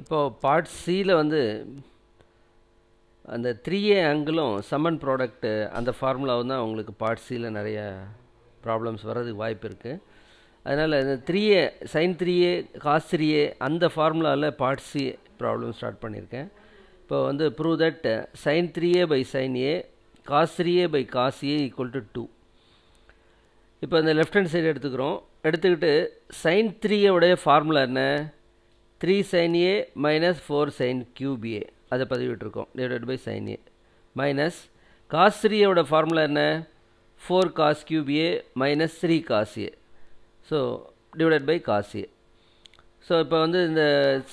இப்போது பார்ட் சியில் வந்து அந்த த்ரீ ஏ ஆங்கிளும் சம்மன் ப்ராடக்ட்டு அந்த ஃபார்முலாவும் தான் உங்களுக்கு பார்ட் சியில் நிறைய ப்ராப்ளம்ஸ் வர்றதுக்கு வாய்ப்பு இருக்குது அதனால் இந்த three A sine three A cos three A அந்த ஃபார்முலாவில் பார்ட் சி ப்ராப்ளம் ஸ்டார்ட் பண்ணியிருக்கேன் இப்போ வந்து prove that sine three A by sine A cos three A by cos A equal to two இப்போ இந்த லெஃப்ட் ஹேண்ட் சைடு எடுத்துக்கிறோம் எடுத்துக்கிட்டு sine த்ரீயோடைய ஃபார்முலா என்ன three sine A minus four sine cube A அதை பதிவிட்டுருக்கோம் divide by sine A minus cos த்ரீயோட formula என்ன four cos cube minus three cos A so divide by cos A so இப்போ வந்து இந்த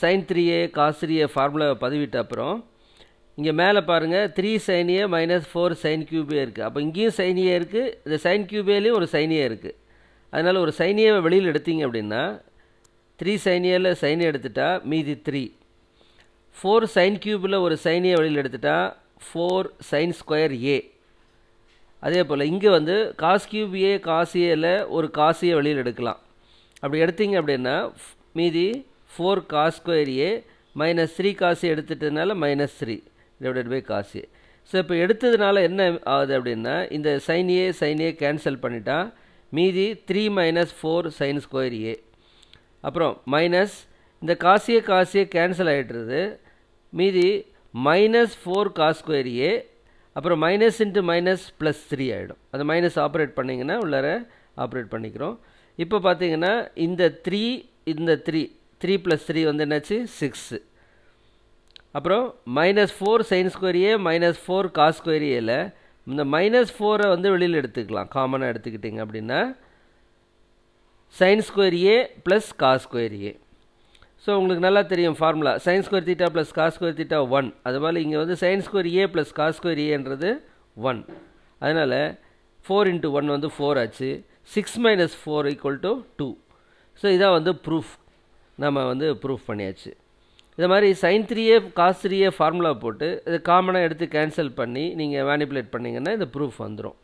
sine three A cos three A ஃபார்முலாவை பதிவிட்ட அப்புறம் இங்கே மேலே பாருங்கள் three sine A minus four sine cube A இருக்குது அப்போ இங்கேயும் சைன் ஏ இருக்குது இந்த சைன் கியூபேலேயும் ஒரு சைன் ஏ இருக்குது அதனால் ஒரு சைன் ஏவை வெளியில் எடுத்தீங்க அப்படின்னா த்ரீ சைனியில் சைன் எடுத்துட்டா மீதி த்ரீ ஃபோர் சைன் கியூபில் ஒரு சைனியை வழியில் எடுத்துட்டா ஃபோர் சைன் ஸ்கொயர் ஏ அதே போல் இங்கே வந்து காஸ் கியூப் ஏ ஏல ஒரு காசியை வழியில் எடுக்கலாம் அப்படி எடுத்தீங்க அப்படின்னா மீதி four cos square A minus three cos எடுத்துட்டதுனால minus three divided by cos so இப்போ எடுத்ததுனால என்ன ஆகுது அப்படின்னா இந்த sine A sine A cancel பண்ணிட்டா மீதி three minus four sine square A அப்புறம் மைனஸ் இந்த காசியை காசியை கேன்சல் ஆகிடுறது மீதி minus four cos square A அப்புறம் minus into minus plus three ஆகிடும் அது மைனஸ் ஆப்ரேட் பண்ணிங்கன்னா உள்ளார ஆப்ரேட் பண்ணிக்கிறோம் இப்போ பார்த்தீங்கன்னா இந்த த்ரீ இந்த த்ரீ த்ரீ ப்ளஸ் த்ரீ வந்து என்னாச்சு சிக்ஸு அப்புறம் minus four sine square A minus four cos square ஏல இந்த மைனஸ் ஃபோரை வந்து வெளியில் எடுத்துக்கலாம் காமனாக எடுத்துக்கிட்டிங்க அப்படின்னா sine square A plus cos square A so உங்களுக்கு நல்லா தெரியும் formula sine square theta plus cos square theta one அதுபோல் இங்கே வந்து sine square A plus cos square ஏன்றது ஒன் அதனால் ஃபோர் இன்ட்டு ஒன் வந்து ஃபோர் ஆச்சு six minus four equal to two so இதான் வந்து ப்ரூஃப் நம்ம வந்து ப்ரூஃப் பண்ணியாச்சு இது மாதிரி சைன் த்ரீயே காஸ் த்ரீயே ஃபார்முலா போட்டு இது காமனாக எடுத்து கேன்சல் பண்ணி நீங்கள் மேனிப்புலேட் பண்ணிங்கன்னா இந்த ப்ரூஃப் வந்துடும்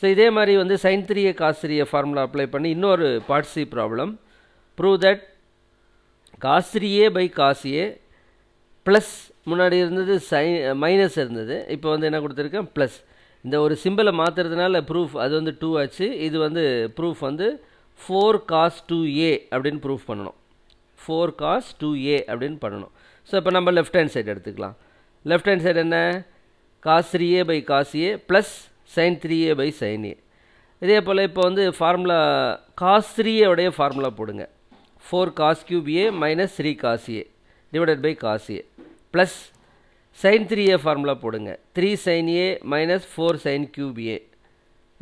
ஸோ இதே மாதிரி வந்து sine three cos formula apply பண்ணி இன்னொரு part problem prove that cos by காசியே ஏ ப்ளஸ் முன்னாடி இருந்தது சை மைனஸ் இருந்தது இப்போ வந்து என்ன கொடுத்துருக்கேன் ப்ளஸ் இந்த ஒரு சிம்பிளை மாற்றுறதுனால ப்ரூஃப் அது வந்து டூ ஆச்சு இது வந்து ப்ரூஃப் வந்து ஃபோர் காஸ் டூ ஏ அப்படின்னு ப்ரூஃப் பண்ணணும் ஃபோர் காஸ் டூ ஏ அப்படின்னு பண்ணணும் ஸோ இப்போ நம்ம லெஃப்ட் ஹேண்ட் சைடு எடுத்துக்கலாம் லெஃப்ட் ஹேண்ட் சைடு என்ன காஸ் ஏ பை காசியே A plus sine three A by sine A இதே போல் இப்போ வந்து ஃபார்முலா காஸ் த்ரீ ஏடைய ஃபார்முலா போடுங்க four cos cube A minus three cos A divided by cos A plus sine three A formula போடுங்க three sine A minus four sine cube A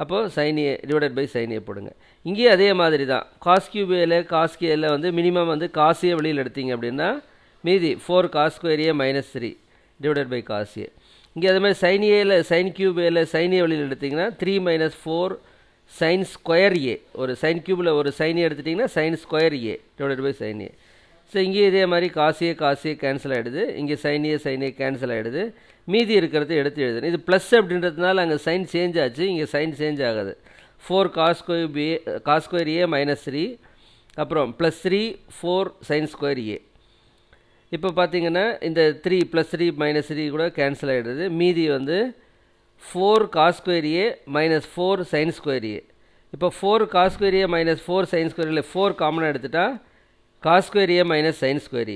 அப்போது sine A divided by sine A போடுங்க இங்கேயும் அதே மாதிரி தான் cos ஏல cos கேயில் வந்து minimum வந்து காசியே வெளியில் எடுத்தீங்க அப்படின்னா மீதி four cos square A minus three divided by cos A இங்கே அதேமாதிரி சைன் ஏல சைன் கியூப் ஏல சைன் ஏ வழியில் எடுத்திங்கன்னா three minus four sine square A ஒரு சைன் கியூபில் ஒரு சைன் ஏ எடுத்துட்டிங்கன்னா sine square A divide by sine A so இங்கேயும் இதே மாதிரி காசியே காசியே கேன்சல் ஆகிடுது இங்கே சைனியே சைனியே கேன்சல் ஆகிடுது மீதி இருக்கிறத எடுத்து எழுதுணும் இது ப்ளஸ் அப்படின்றதுனால அங்கே சைன் சேஞ்ச் ஆச்சு இங்கே சைன் சேஞ்ச் ஆகுது four cos square B cos square A minus three அப்புறம் plus three four sine square A இப்போ பார்த்திங்கன்னா இந்த three plus three minus three கூட கேன்சல் ஆகிடுது மீதி வந்து four cos square A minus four sines square இப்போ four cos square A minus four sines ஸ்கொயரில் ஃபோர் காமனாக எடுத்துட்டா காஸ்குவேரியே மைனஸ் சைன்ஸ் ஸ்கொயர்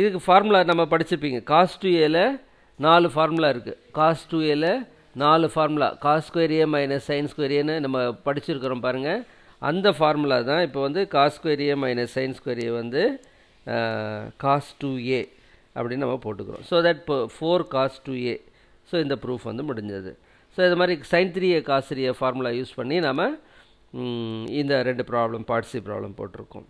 இதுக்கு ஃபார்முலா நம்ம படிச்சிருப்பீங்க காஸ் டூ ஏல நாலு ஃபார்முலா இருக்குது காஸ் டூ ஏல நாலு formula cos square A minus sines square நம்ம படிச்சிருக்கிறோம் பாருங்கள் அந்த ஃபார்முலா தான் இப்போ வந்து காஸ் மைனஸ் சைன்ஸ் ஸ்கொயர் வந்து காஸ் டூ ஏ அப்படின்னு நம்ம போட்டுக்கிறோம் ஸோ தட் இப்போ four cos two A so இந்த ப்ரூஃப் வந்து முடிஞ்சது ஸோ இது மாதிரி sine three A cos three formula use பண்ணி நம்ம இந்த ரெண்டு ப்ராப்ளம் பார்ட்ஸி ப்ராப்ளம் போட்டிருக்கோம்